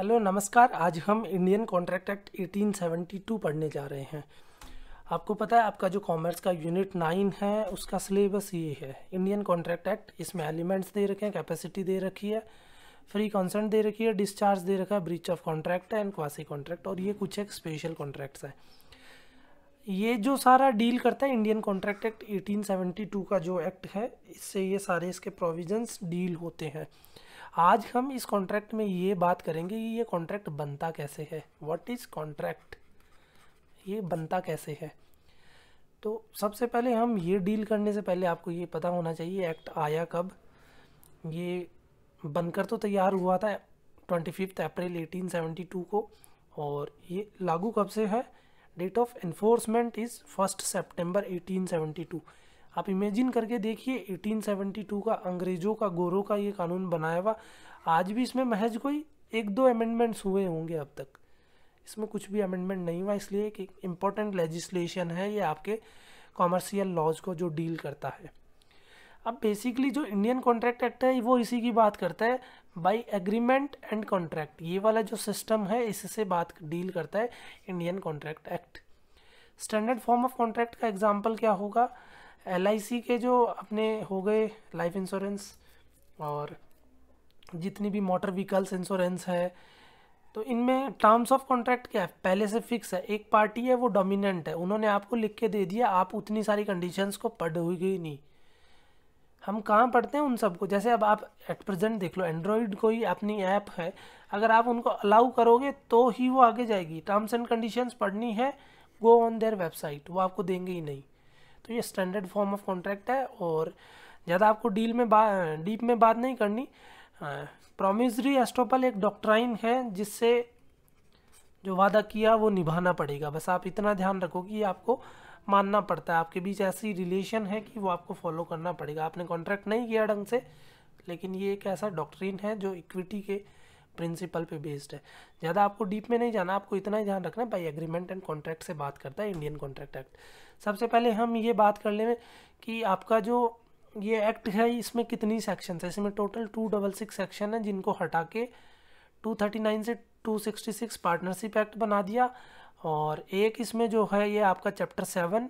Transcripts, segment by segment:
hello नमस्कार आज हम इंडियन कॉन्ट्रैक्ट एक्ट 1872 पढ़ने जा रहे हैं आपको पता है आपका जो कॉमर्स का यूनिट नाइन है उसका सिलेबस ये है इंडियन कॉन्ट्रैक्ट एक्ट इसमें एलिमेंट्स दे रखे हैं कैपेसिटी दे रखी है फ्री कंसर्न दे रखी है डिस्चार्ज दे रखा है breach of contract and quasi contract और ये कुछ एक स्पेशल कॉन्ट्रैक्ट्स हैं ये जो सारा डील करता है इंडियन कॉन्ट्रैक्ट एक्ट 1872 का जो एक्ट है इससे ये सारे इसके प्रोविजंस डील होते हैं आज हम इस कॉन्ट्रैक्ट में ये बात करेंगे कि ये कॉन्ट्रैक्ट बनता कैसे है व्हाट इज़ कॉन्ट्रैक्ट ये बनता कैसे है तो सबसे पहले हम ये डील करने से पहले आपको ये पता होना चाहिए एक्ट आया कब ये बनकर तो तैयार हुआ था ट्वेंटी फिफ्थ अप्रैल टू को और ये लागू कब से है date of enforcement is first September टू आप इमेजिन करके देखिए 1872 का अंग्रेज़ों का गोरों का ये कानून बनाया हुआ आज भी इसमें महज कोई एक दो अमेंडमेंट्स हुए होंगे अब तक इसमें कुछ भी अमेंडमेंट नहीं हुआ इसलिए एक इम्पोर्टेंट लेजिस्लेशन है ये आपके कॉमर्शियल लॉज को जो डील करता है अब बेसिकली जो इंडियन कॉन्ट्रैक्ट एक्ट है वो इसी की बात करता है बाई एग्रीमेंट एंड कॉन्ट्रैक्ट ये वाला जो सिस्टम है इससे बात डील करता है Indian contract act standard form of contract का एग्जाम्पल क्या होगा एल के जो अपने हो गए लाइफ इंश्योरेंस और जितनी भी मोटर व्हीकल्स इंश्योरेंस है तो इनमें टर्म्स ऑफ कॉन्ट्रैक्ट क्या है पहले से फिक्स है एक पार्टी है वो डोमिनेंट है उन्होंने आपको लिख के दे दिया आप उतनी सारी कंडीशंस को पढ़ हुई नहीं हम कहाँ पढ़ते हैं उन सबको जैसे अब आप एट प्रेजेंट देख लो एंड्रॉयड कोई अपनी ऐप है अगर आप उनको अलाउ करोगे तो ही वो आगे जाएगी टर्म्स एंड कंडीशंस पढ़नी है गो ऑन देयर वेबसाइट वो आपको देंगे ही नहीं तो ये स्टैंडर्ड फॉर्म ऑफ कॉन्ट्रैक्ट है और ज़्यादा आपको डील में बा डीप में बात नहीं करनी प्रोमिजरी एस्टोपल एक डॉक्ट्राइन है जिससे जो वादा किया वो निभाना पड़ेगा बस आप इतना ध्यान रखो कि आपको मानना पड़ता है आपके बीच ऐसी रिलेशन है कि वो आपको फॉलो करना पड़ेगा आपने कॉन्ट्रैक्ट नहीं किया ढंग से लेकिन ये एक ऐसा डॉक्ट्रिन है जो इक्विटी के प्रिंसिपल पे बेस्ड है ज़्यादा आपको डीप में नहीं जाना आपको इतना ही ध्यान रखना बाई एग्रीमेंट एंड कॉन्ट्रैक्ट से बात करता है इंडियन कॉन्ट्रैक्ट एक्ट सबसे पहले हम ये बात कर लें कि आपका जो ये एक्ट है इसमें कितनी सेक्शन है इसमें total two double six section है जिनको हटा के टू थर्टी नाइन से two sixty six partnership act बना दिया और एक इसमें जो है ये आपका चैप्टर सेवन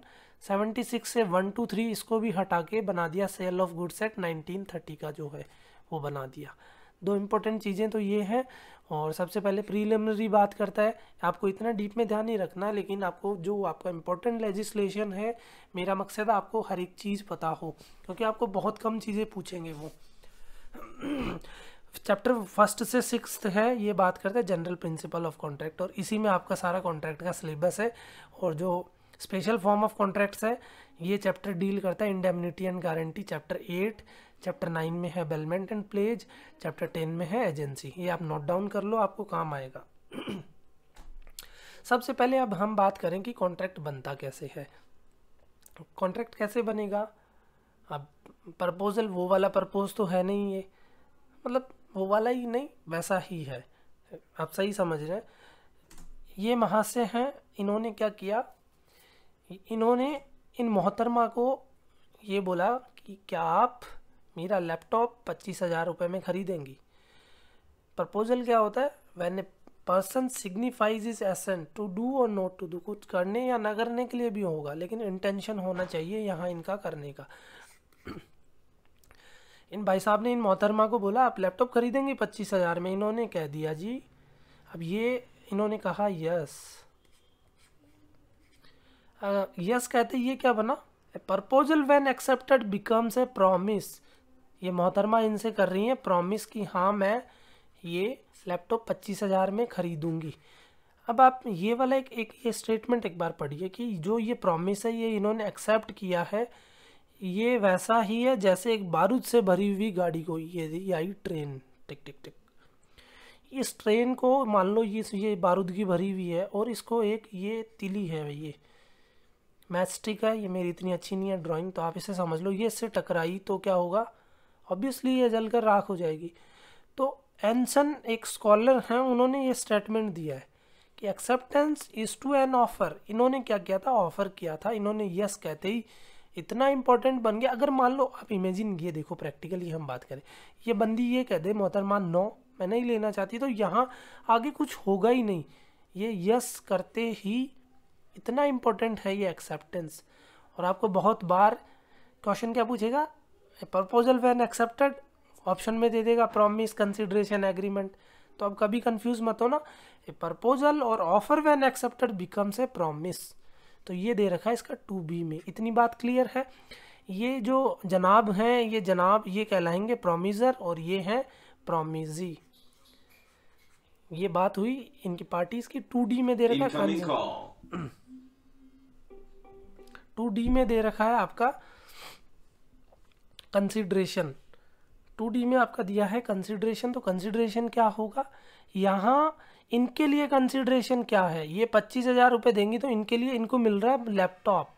सेवेंटी सिक्स से वन टू थ्री इसको भी हटा के बना दिया sale of goods act nineteen thirty का जो है वो बना दिया दो इम्पोर्टेंट चीज़ें तो ये हैं और सबसे पहले प्रीलिमिनरी बात करता है आपको इतना डीप में ध्यान नहीं रखना लेकिन आपको जो आपका इम्पोर्टेंट लेजिस्लेशन है मेरा मकसद आपको हर एक चीज़ पता हो क्योंकि आपको बहुत कम चीज़ें पूछेंगे वो चैप्टर फर्स्ट से सिक्स है ये बात करते हैं जनरल प्रिंसिपल ऑफ कॉन्ट्रैक्ट और इसी में आपका सारा कॉन्ट्रैक्ट का सिलेबस है और जो स्पेशल फॉर्म ऑफ कॉन्ट्रैक्ट्स है ये चैप्टर डील करता है indemnity and guarantee chapter eight chapter nine में है bailment and pledge chapter ten में है एजेंसी ये आप नोट डाउन कर लो आपको काम आएगा सबसे पहले अब हम बात करें कि कॉन्ट्रैक्ट बनता कैसे है कॉन्ट्रैक्ट कैसे बनेगा अब प्रपोजल वो वाला प्रपोज तो है नहीं ये मतलब वो वाला ही नहीं वैसा ही है आप सही समझ रहे हैं ये महाशय हैं इन्होंने क्या किया इन्होंने इन मोहतरमा को ये बोला कि क्या आप मेरा लैपटॉप पच्चीस हज़ार रुपये में ख़रीदेंगी प्रपोजल क्या होता है when a person signifies his assent to do और नोट टू डू कुछ करने या ना करने के लिए भी होगा लेकिन इंटेंशन होना चाहिए यहाँ इनका करने का इन भाई साहब ने इन मोहतरमा को बोला आप लैपटॉप खरीदेंगे पच्चीस हज़ार में इन्होंने कह दिया जी अब ये इन्होंने कहा यस यस कहते ये क्या बना proposal when accepted becomes a promise ये मोहतरमा इनसे कर रही हैं प्रॉमिस कि हाँ मैं ये लैपटॉप पच्चीस हज़ार में ख़रीदूँगी अब आप ये वाला एक एक ये स्टेटमेंट एक बार पढ़िए कि जो ये प्रॉमिस है ये इन्होंने एक्सेप्ट किया है ये वैसा ही है जैसे एक बारूद से भरी हुई गाड़ी को ये, आई ट्रेन टिक टिक टिक इस ट्रेन को मान लो ये ये बारूद की भरी हुई है और इसको एक ये तिली है ये मैच है ये मेरी इतनी अच्छी नहीं है ड्राइंग तो आप इसे समझ लो ये इससे टकराई तो क्या होगा ऑब्वियसली ये जलकर राख हो जाएगी तो एनसन एक स्कॉलर हैं उन्होंने ये स्टेटमेंट दिया है कि acceptance is to an offer इन्होंने क्या किया था ऑफ़र किया था इन्होंने यस कहते ही इतना इम्पोर्टेंट बन गया अगर मान लो आप इमेजिन ये देखो प्रैक्टिकली हम बात करें ये बंदी ये कह दे मोहतरमा नो मैं नहीं लेना चाहती तो यहाँ आगे कुछ होगा ही नहीं ये यस करते ही इतना इम्पोर्टेंट है ये एक्सेप्टेंस और आपको बहुत बार क्वेश्चन क्या पूछेगा प्रपोजल वैन एक्सेप्टेड ऑप्शन में दे देगा प्रॉमिस कंसिडरेशन एग्रीमेंट तो अब कभी कंफ्यूज मत हो ना ए प्रपोजल और offer when accepted becomes a promise तो ये दे रखा है इसका टू बी में इतनी बात क्लियर है ये जो जनाब हैं ये जनाब ये कहलाएंगे प्रोमिज़र और ये हैं प्रोमिजी ये बात हुई इनकी पार्टीज की टू डी में दे रखा है टू डी हाँ में दे रखा है आपका कंसिड्रेशन टू में आपका दिया है कंसिड्रेशन तो कंसिड्रेशन क्या होगा यहाँ इनके लिए कंसिड्रेशन क्या है ये पच्चीस हज़ार रुपये देंगी तो इनके लिए इनको मिल रहा है लैपटॉप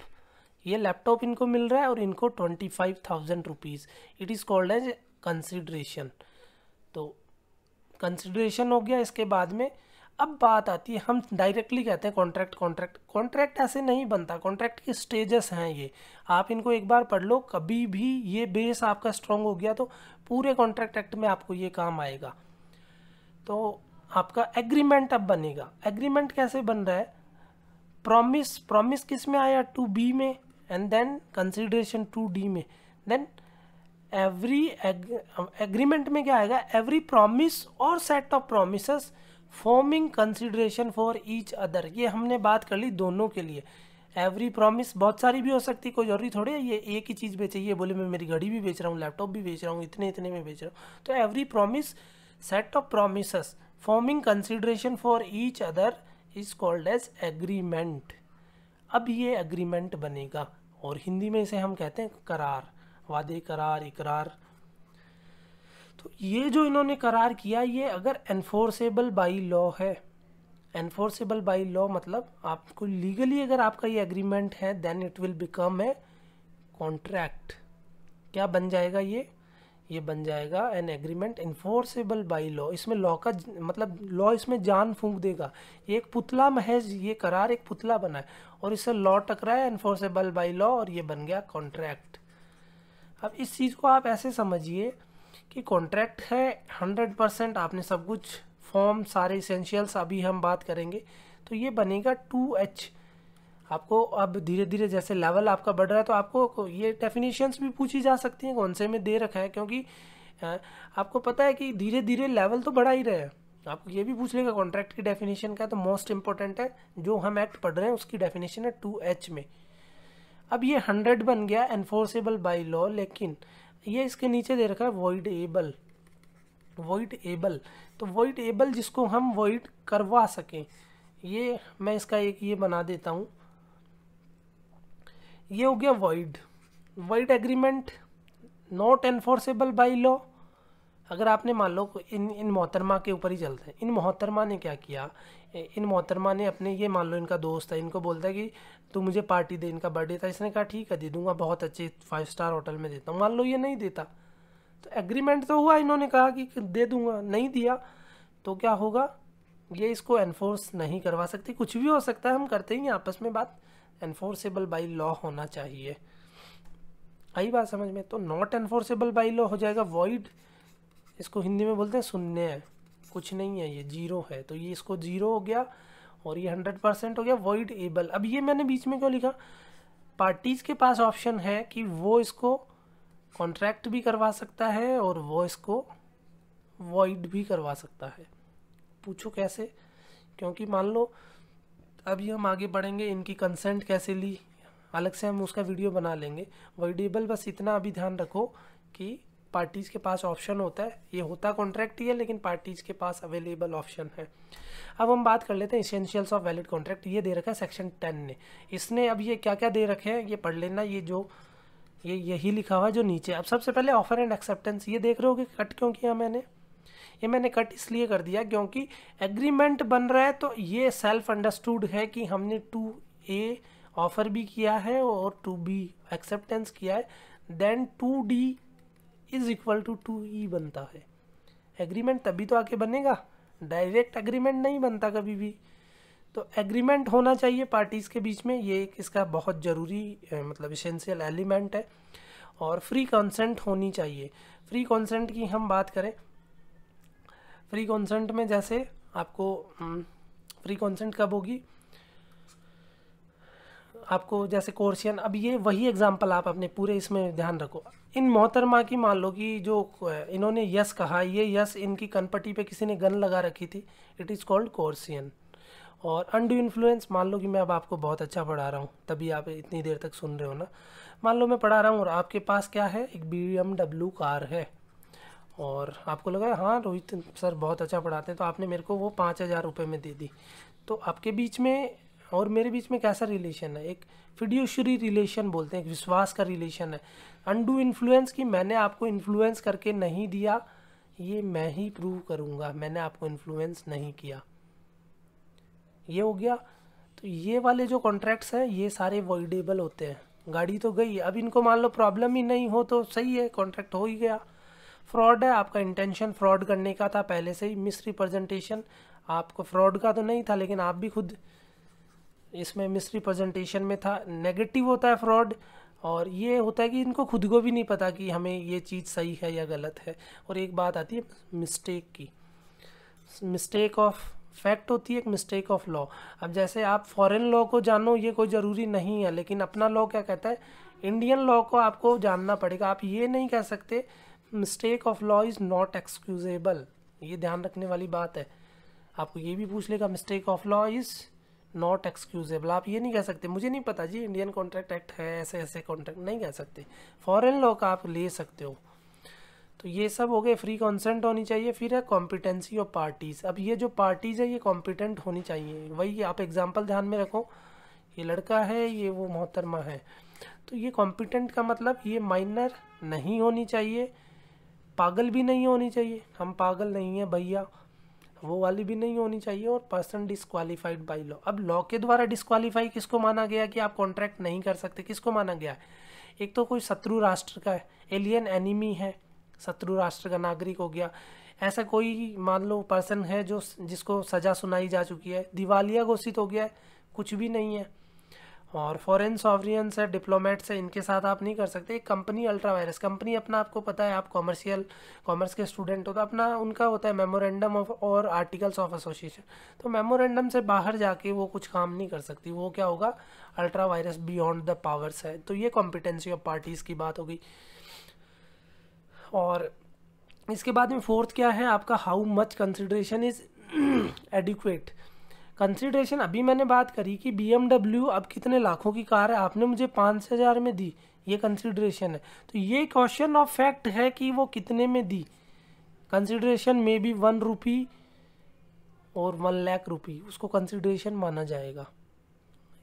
ये लैपटॉप इनको मिल रहा है और इनको twenty five thousand rupees it is called as consideration तो कंसिड्रेशन हो गया इसके बाद में अब बात आती है हम डायरेक्टली कहते हैं कॉन्ट्रैक्ट कॉन्ट्रैक्ट कॉन्ट्रैक्ट ऐसे नहीं बनता कॉन्ट्रैक्ट के स्टेजेस हैं ये आप इनको एक बार पढ़ लो कभी भी ये बेस आपका स्ट्रॉन्ग हो गया तो पूरे कॉन्ट्रैक्ट एक्ट में आपको ये काम आएगा तो आपका एग्रीमेंट अब बनेगा एग्रीमेंट कैसे बन रहा है प्रॉमिस प्रॉमिस किस में आया टू बी में and then consideration two D में देन एवरी एग्रीमेंट में क्या आएगा एवरी प्रॉमिस और set of promise forming consideration for each other ये हमने बात कर ली दोनों के लिए एवरी प्रॉमिस बहुत सारी भी हो सकती है कोई जरूरी थोड़ी है ये एक ही चीज़ बेचिए बोले मैं मेरी घड़ी भी बेच रहा हूँ लैपटॉप भी बेच रहा हूँ इतने इतने में बेच रहा हूँ तो every promise set of promises forming consideration for each other is called as agreement अब ये एग्रीमेंट बनेगा और हिंदी में इसे हम कहते हैं करार वादे करार इकरार तो ये जो इन्होंने करार किया ये अगर एनफोर्सेबल बाई लॉ है एनफोर्सेबल बाई लॉ मतलब आपको लीगली अगर आपका ये एग्रीमेंट है then it will become a contract क्या बन जाएगा ये ये बन जाएगा an agreement enforceable by law इसमें लॉ का मतलब लॉ इसमें जान फूंक देगा ये एक पुतला महज ये करार एक पुतला बना है और इससे लॉ टकरा है इन्फोर्सेबल बाई लॉ और ये बन गया कॉन्ट्रैक्ट अब इस चीज़ को आप ऐसे समझिए कि कॉन्ट्रैक्ट है हंड्रेड परसेंट आपने सब कुछ फॉर्म सारे इसेंशियल्स अभी हम बात करेंगे तो ये बनेगा टू एच आपको अब धीरे धीरे जैसे लेवल आपका बढ़ रहा है तो आपको ये डेफिनेशंस भी पूछी जा सकती हैं कौन से में दे रखा है क्योंकि आपको पता है कि धीरे धीरे लेवल तो बढ़ा ही रहे हैं आपको ये भी पूछ लेगा कॉन्ट्रैक्ट की डेफिनेशन का तो मोस्ट इंपॉर्टेंट है जो हम एक्ट पढ़ रहे हैं उसकी डेफिनेशन है टू एच में अब ये हंड्रेड बन गया एनफोर्सेबल बाई लॉ लेकिन ये इसके नीचे दे रखा है वॉइड एबल वॉइड एबल तो वॉइड एबल जिसको हम वॉइड करवा सकें ये मैं इसका एक ये बना देता हूँ ये हो गया void void agreement not enforceable by law अगर आपने मान लो इन इन मोहतरमा के ऊपर ही चलते हैं इन मोहतरमा ने क्या किया इन मोहतरमा ने अपने ये मान लो इनका दोस्त है इनको बोलता है कि तू मुझे पार्टी दे इनका बर्थडे था इसने कहा ठीक है दे दूंगा बहुत अच्छे फाइव स्टार होटल में देता हूँ मान लो ये नहीं देता तो एग्रीमेंट तो हुआ इन्होंने कहा कि दे दूंगा नहीं दिया तो क्या होगा ये इसको एनफोर्स नहीं करवा सकती कुछ भी हो सकता है हम करते ही आपस में बात एनफोर्सेबल बाई लॉ होना चाहिए आई बात समझ में तो नॉट एनफोर्सेबल बाई लॉ हो जाएगा वॉइड इसको हिंदी में बोलते हैं शून्य है कुछ नहीं है ये जीरो है तो ये इसको जीरो हो गया और ये हंड्रेड परसेंट हो गया वॉइड एबल अब ये मैंने बीच में क्यों लिखा पार्टीज़ के पास ऑप्शन है कि वो इसको कॉन्ट्रैक्ट भी करवा सकता है और वो इसको वॉइड भी करवा सकता है पूछो कैसे क्योंकि मान लो अभी हम आगे बढ़ेंगे इनकी कंसेंट कैसे ली अलग से हम उसका वीडियो बना लेंगे वॉइडेबल बस इतना अभी ध्यान रखो कि पार्टीज़ के पास ऑप्शन होता है ये होता कॉन्ट्रैक्ट ही है लेकिन पार्टीज़ के पास अवेलेबल ऑप्शन है अब हम बात कर लेते हैं इसेंशियल्स ऑफ वैलिड कॉन्ट्रैक्ट ये दे रखा है सेक्शन टेन ने इसने अब ये क्या क्या दे रखे हैं ये पढ़ लेना ये जो ये यही लिखा हुआ है जो नीचे अब सबसे पहले ऑफर एंड एक्सेप्टेंस ये देख रहे हो कि कट क्यों किया मैंने ये मैंने कट इसलिए कर दिया क्योंकि एग्रीमेंट बन रहा है तो ये सेल्फ अंडरस्टूड है कि हमने टू ए ऑफर भी किया है और टू बी एक्सेप्टेंस किया है then two D is equal to two E बनता है एग्रीमेंट तभी तो आके बनेगा डायरेक्ट एग्रीमेंट नहीं बनता कभी भी तो एग्रीमेंट होना चाहिए पार्टीज़ के बीच में ये एक इसका बहुत ज़रूरी मतलब इसेंशियल एलिमेंट है और फ्री कंसेंट होनी चाहिए फ्री कंसेंट की हम बात करें फ्री कंसेंट में जैसे आपको फ्री कंसेंट कब होगी आपको जैसे कोर्सियन अब ये वही एग्जांपल आप अपने पूरे इसमें ध्यान रखो इन मोहतरमा की मान लो कि जो इन्होंने यस कहा ये यस इनकी कनपट्टी पे किसी ने गन लगा रखी थी इट इज़ कॉल्ड कोर्सियन और अंडू इन्फ्लुएंस मान लो कि मैं अब आपको बहुत अच्छा पढ़ा रहा हूँ तभी आप इतनी देर तक सुन रहे हो ना मान लो मैं पढ़ा रहा हूँ और आपके पास क्या है एक बी कार है और आपको लगा हाँ रोहित सर बहुत अच्छा पढ़ाते हैं तो आपने मेरे को वो पाँच हज़ार रुपये में दे दी तो आपके बीच में और मेरे बीच में कैसा रिलेशन है एक फिडियोशरी रिलेशन बोलते हैं एक विश्वास का रिलेशन है अनडू इन्फ्लुएंस कि मैंने आपको इन्फ्लुएंस करके नहीं दिया ये मैं ही प्रूव करूंगा मैंने आपको इन्फ्लुएंस नहीं किया ये हो गया तो ये वाले जो कॉन्ट्रैक्ट्स हैं ये सारे वॉइडेबल होते हैं गाड़ी तो गई अब इनको मान लो प्रॉब्लम ही नहीं हो तो सही है कॉन्ट्रैक्ट हो ही गया फ्रॉड है आपका इंटेंशन फ्रॉड करने का था पहले से ही मिस रिप्रेजेंटेशन आपको फ्रॉड का तो नहीं था लेकिन आप भी खुद इसमें मिस रिप्रेजेंटेशन में था नेगेटिव होता है फ्रॉड और ये होता है कि इनको खुद को भी नहीं पता कि हमें ये चीज़ सही है या गलत है और एक बात आती है मिस्टेक की मिस्टेक ऑफ फैक्ट होती है एक मिस्टेक ऑफ लॉ अब जैसे आप फॉरेन लॉ को जानो ये कोई ज़रूरी नहीं है लेकिन अपना लॉ क्या कहता है इंडियन लॉ को आपको जानना पड़ेगा आप ये नहीं कह सकते mistake of law is not excusable ये ध्यान रखने वाली बात है आपको ये भी पूछ लेगा mistake of law is not excusable आप ये नहीं कह सकते मुझे नहीं पता जी इंडियन कॉन्ट्रैक्ट एक्ट है ऐसे ऐसे कॉन्ट्रैक्ट नहीं कह सकते फॉरेन लॉ का आप ले सकते हो तो ये सब हो गए फ्री कंसेंट होनी चाहिए फिर है कॉम्पिटेंसी ऑफ पार्टीज़ अब ये जो पार्टीज़ है ये कॉम्पिटेंट होनी चाहिए वही आप एग्जाम्पल ध्यान में रखो ये लड़का है ये वो मोहतरमा है तो ये कॉम्पिटेंट का मतलब ये माइनर नहीं होनी चाहिए पागल भी नहीं होनी चाहिए हम पागल नहीं हैं भैया वो वाली भी नहीं होनी चाहिए और पर्सन डिसक्वालीफाइड बाई लॉ अब लॉ के द्वारा डिसक्वालीफाई किसको माना गया कि आप कॉन्ट्रैक्ट नहीं कर सकते किसको माना गया एक तो कोई शत्रु राष्ट्र का एलियन एनिमी है शत्रु राष्ट्र का नागरिक हो गया ऐसा कोई मान लो पर्सन है जो जिसको सज़ा सुनाई जा चुकी है दिवालिया घोषित हो गया है कुछ भी नहीं है और फॉरेन सॉवरियंस है डिप्लोमेट्स है इनके साथ आप नहीं कर सकते एक कंपनी अल्ट्रा वायरस कंपनी अपना आपको पता है आप कॉमर्शियल कॉमर्स के स्टूडेंट हो तो अपना उनका होता है मेमोरेंडम ऑफ और आर्टिकल्स ऑफ एसोसिएशन तो मेमोरेंडम से बाहर जाके वो कुछ काम नहीं कर सकती वो क्या होगा ultra vires beyond the powers है तो ये कॉम्पिटेंसी ऑफ पार्टीज़ की बात होगी और इसके बाद में फोर्थ क्या है आपका how much consideration is adequate consideration अभी मैंने बात करी कि बी अब कितने लाखों की कार है आपने मुझे पाँच हज़ार में दी ये कंसिडरेशन है तो ये क्वेश्चन ऑफ फैक्ट है कि वो कितने में दी consideration may be one rupee और वन लैख रुपी उसको कंसिडरेशन माना जाएगा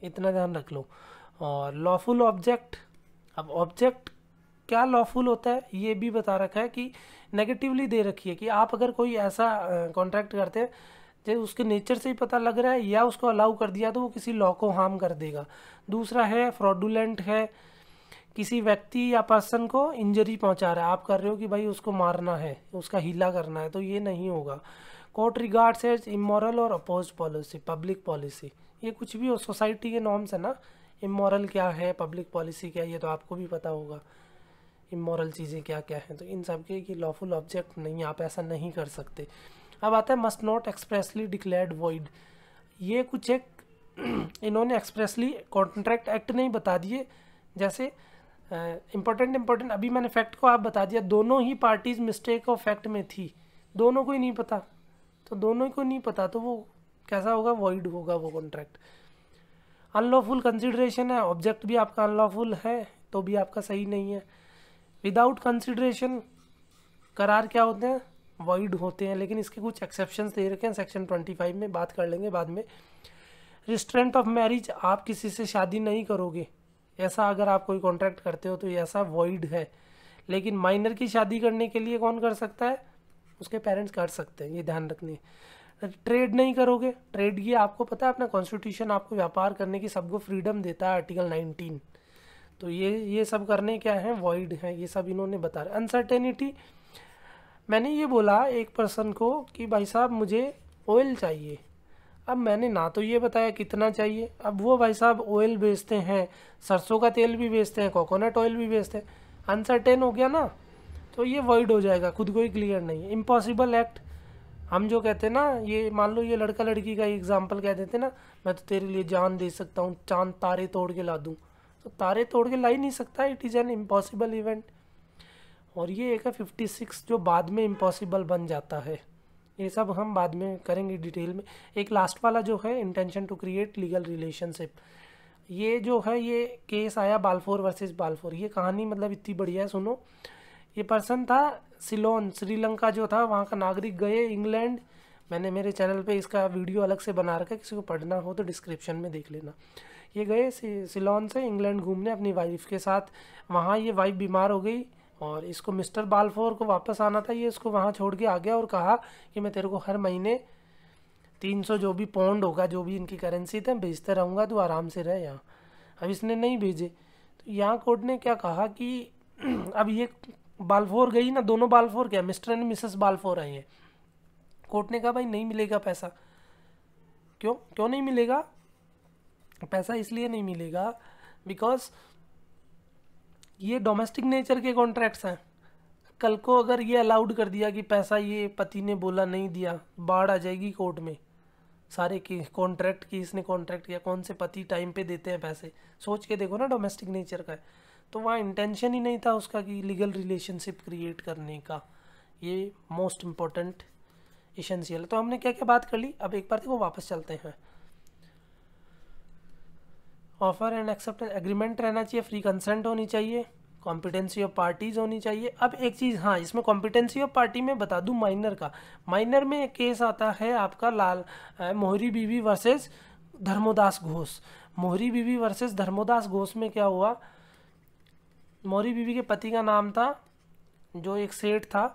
इतना ध्यान रख लो और लॉफुल ऑब्जेक्ट अब ऑब्जेक्ट क्या लॉफुल होता है ये भी बता रखा है कि नेगेटिवली दे रखी है कि आप अगर कोई ऐसा कॉन्ट्रैक्ट करते हैं ये उसके नेचर से ही पता लग रहा है या उसको अलाउ कर दिया तो वो किसी लॉ को हार्म कर देगा दूसरा है फ्रॉडुलेंट है किसी व्यक्ति या पर्सन को इंजरी पहुंचा रहा है आप कर रहे हो कि भाई उसको मारना है उसका हीला करना है तो ये नहीं होगा कोर्ट रिगार्ड्स एज इमोरल और अपोज पॉलिसी पब्लिक पॉलिसी ये कुछ भी हो सोसाइटी के नॉर्म्स है ना इमोरल क्या है पब्लिक पॉलिसी क्या है ये तो आपको भी पता होगा इमोरल चीज़ें क्या क्या हैं तो इन सब के कि लॉफुल ऑब्जेक्ट नहीं आप ऐसा नहीं कर सकते अब आता है must not expressly declared void ये कुछ एक इन्होंने एक्सप्रेसली कॉन्ट्रैक्ट एक्ट नहीं बता दिए जैसे इम्पोर्टेंट इम्पोर्टेंट अभी मैंने फैक्ट को आप बता दिया दोनों ही पार्टीज़ मिस्टेक और फैक्ट में थी दोनों को ही नहीं पता तो दोनों को नहीं पता तो वो कैसा होगा वॉइड होगा वो कॉन्ट्रैक्ट अनलॉफुल कंसिडरेशन है ऑब्जेक्ट भी आपका अनलॉफुल है तो भी आपका सही नहीं है विदाउट कंसिडरेशन करार क्या होते हैं वाइड होते हैं लेकिन इसके कुछ एक्सेप्शन दे रखे हैं सेक्शन ट्वेंटी फाइव में बात कर लेंगे बाद में रिस्ट्रेंट ऑफ मैरिज आप किसी से शादी नहीं करोगे ऐसा अगर आप कोई कॉन्ट्रैक्ट करते हो तो ऐसा वॉइड है लेकिन माइनर की शादी करने के लिए कौन कर सकता है उसके पेरेंट्स कर सकते हैं ये ध्यान रखनी ट्रेड नहीं करोगे ट्रेड ये आपको पता है अपना कॉन्स्टिट्यूशन आपको व्यापार करने की सबको फ्रीडम देता है आर्टिकल 19 तो ये ये सब करने क्या हैं वॉइड हैं ये सब इन्होंने बता रहे अनसर्टेनिटी मैंने ये बोला एक पर्सन को कि भाई साहब मुझे ऑयल चाहिए अब मैंने ना तो ये बताया कितना चाहिए अब वो भाई साहब ऑयल बेचते हैं सरसों का तेल भी बेचते हैं कोकोनट ऑयल भी बेचते हैं अनसर्टेन हो गया ना तो ये वर्ड हो जाएगा खुद को ही क्लियर नहीं है इम्पॉसिबल एक्ट हम जो कहते हैं ना ये मान लो ये लड़का लड़की का एग्जाम्पल कह देते ना मैं तो तेरे लिए जान दे सकता हूँ चांद तारे तोड़ के ला दूँ तो तारे तोड़ के ला ही नहीं सकता it is an impossible event और ये एक है फिफ्टी सिक्स जो बाद में इम्पॉसिबल बन जाता है ये सब हम बाद में करेंगे डिटेल में एक लास्ट वाला जो है intention to create legal relationship ये जो है ये केस आया बालफोर वर्सेस बालफोर ये कहानी मतलब इतनी बढ़िया है सुनो ये पर्सन था सिलोन श्रीलंका जो था वहाँ का नागरिक गए इंग्लैंड मैंने मेरे चैनल पे इसका वीडियो अलग से बना रखा है किसी को पढ़ना हो तो डिस्क्रिप्शन में देख लेना ये गए सिलोन से इंग्लैंड घूमने अपनी वाइफ के साथ वहाँ ये वाइफ बीमार हो गई और इसको मिस्टर बालफोर को वापस आना था ये इसको वहाँ छोड़ के आ गया और कहा कि मैं तेरे को हर महीने तीन सौ जो भी पौंड होगा जो भी इनकी करेंसी थे भेजते रहूँगा तो आराम से रहे यहाँ अब इसने नहीं भेजे तो यहाँ कोर्ट ने क्या कहा कि अब ये बालफोर गई ना दोनों बालफोर क्या मिस्टर एंड मिसेस बालफोर आई हैं कोर्ट ने कहा भाई नहीं मिलेगा पैसा क्यों क्यों नहीं मिलेगा पैसा इसलिए नहीं मिलेगा बिकॉज ये डोमेस्टिक नेचर के कॉन्ट्रैक्ट्स हैं कल को अगर ये अलाउड कर दिया कि पैसा ये पति ने बोला नहीं दिया बाढ़ आ जाएगी कोर्ट में सारे की कॉन्ट्रैक्ट की इसने कॉन्ट्रैक्ट किया कौन से पति टाइम पे देते हैं पैसे सोच के देखो ना डोमेस्टिक नेचर का है तो वहाँ इंटेंशन ही नहीं था उसका कि लीगल रिलेशनशिप क्रिएट करने का ये मोस्ट इम्पॉर्टेंट इशेंशियल तो हमने क्या क्या बात कर ली अब एक बार देखो वापस चलते हैं ऑफर एंड एक्सेप्टेंस एग्रीमेंट रहना चाहिए फ्री कंसेंट होनी चाहिए कॉम्पिटेंसी ऑफ पार्टीज होनी चाहिए अब एक चीज़ हाँ इसमें कॉम्पिटेंसी ऑफ पार्टी में बता दूँ माइनर का माइनर में एक केस आता है आपका लाल मोहरी बीवी वर्सेस धर्मोदास घोष मोहरी बीवी वर्सेस धर्मोदास घोष में क्या हुआ मोहरी बीवी के पति का नाम था जो एक सेठ था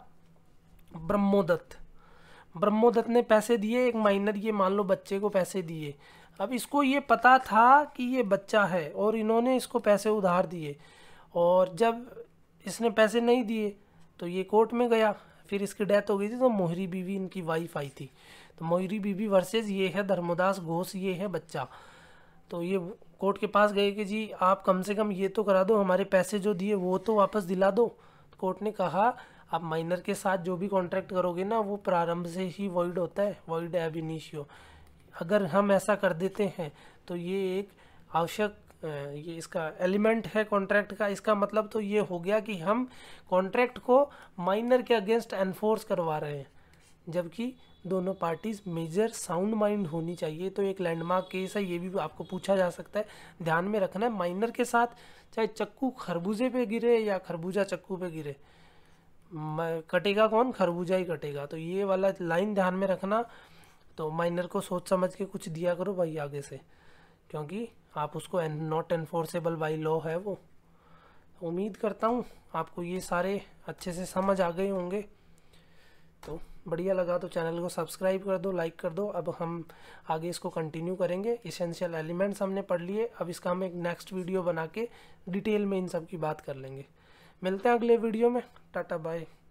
ब्रह्मोदत्त ब्रह्मोदत्त ने पैसे दिए एक माइनर ये मान लो बच्चे को पैसे दिए अब इसको ये पता था कि ये बच्चा है और इन्होंने इसको पैसे उधार दिए और जब इसने पैसे नहीं दिए तो ये कोर्ट में गया फिर इसकी डेथ हो गई थी तो मोहरी बीवी इनकी वाइफ आई थी तो मोहरी बीवी वर्सेज ये है धर्मोदास घोष ये है बच्चा तो ये कोर्ट के पास गए कि जी आप कम से कम ये तो करा दो हमारे पैसे जो दिए वो तो वापस दिला दो तो कोर्ट ने कहा आप माइनर के साथ जो भी कॉन्ट्रैक्ट करोगे ना वो प्रारंभ से ही वॉइड होता है वॉइड एबिनिशियो अगर हम ऐसा कर देते हैं तो ये एक आवश्यक ये इसका एलिमेंट है कॉन्ट्रैक्ट का इसका मतलब तो ये हो गया कि हम कॉन्ट्रैक्ट को माइनर के अगेंस्ट एनफोर्स करवा रहे हैं जबकि दोनों पार्टीज मेजर साउंड माइंड होनी चाहिए तो एक लैंडमार्क केस है ये भी आपको पूछा जा सकता है ध्यान में रखना है माइनर के साथ चाहे चक्कू खरबूजे पे गिरे या खरबूजा चक्कू पे गिरे कटेगा कौन खरबूजा ही कटेगा तो ये वाला लाइन ध्यान में रखना तो माइनर को सोच समझ के कुछ दिया करो भाई आगे से क्योंकि आप उसको नॉट एनफोर्सेबल बाई लॉ है वो उम्मीद करता हूँ आपको ये सारे अच्छे से समझ आ गए होंगे तो बढ़िया लगा तो चैनल को सब्सक्राइब कर दो लाइक कर दो अब हम आगे इसको कंटिन्यू करेंगे इसेंशियल एलिमेंट्स हमने पढ़ लिए अब इसका हम एक नेक्स्ट वीडियो बना के डिटेल में इन सब की बात कर लेंगे मिलते हैं अगले वीडियो में टाटा बाय